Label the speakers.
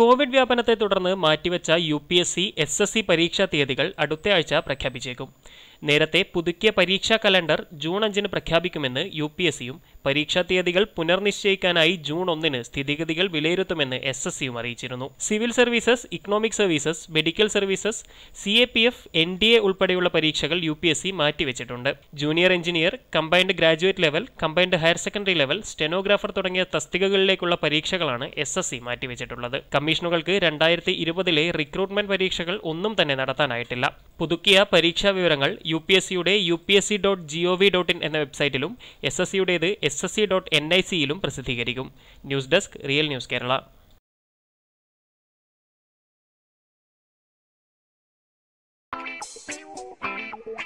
Speaker 1: Covid വ്യാപനത്തെ തുടർന്ന് മാറ്റിവെച്ച U P S C S S C പരീക്ഷാ തീയതികൾ ആഴ്ച പ്രഖ്യാപിച്ചേക്കും നേരത്തെ പുതുക്കിയ പരീക്ഷാ കലണ്ടർ ജൂൺ അഞ്ചിന് പ്രഖ്യാപിക്കുമെന്ന് യു പി എസ് സിയും പരീക്ഷാ തീയതികൾ പുനർനിശ്ചയിക്കാനായി ജൂൺ ഒന്നിന് സ്ഥിതിഗതികൾ വിലയിരുത്തുമെന്ന് എസ് എസ് സിയും അറിയിച്ചിരുന്നു civil services economic services medical services C A P F N D A ഉൾപ്പെടെയുള്ള പരീക്ഷകൾ യു പി എസ് സി മാറ്റിവെച്ചിട്ടുണ്ട് junior engineer combined graduate level combined higher secondary level stenographer തുടങ്ങിയ തസ്തികകളിലേക്കുള്ള പരീക്ഷകളാണ് എസ് എസ് സി മാറ്റിവെച്ചിട്ടുള്ളത് കമ്മീഷനുകൾക്ക് രണ്ടായിരത്തി ഇരുപതിലെ റിക്രൂട്ട്മെന്റ് പരീക്ഷകൾ ഒന്നും തന്നെ നടത്താനായിട്ടില്ല പുതുക്കിയ പരീക്ഷാ വിവരങ്ങൾ യു പി എസ് സിയുടെ U P S C dot G O V dot in എന്ന വെബ്സൈറ്റിലും എസ് എസ് സിയുടേത് S S C dot N I സിയിലും പ്രസിദ്ധീകരിക്കും news desk real news
Speaker 2: Kerala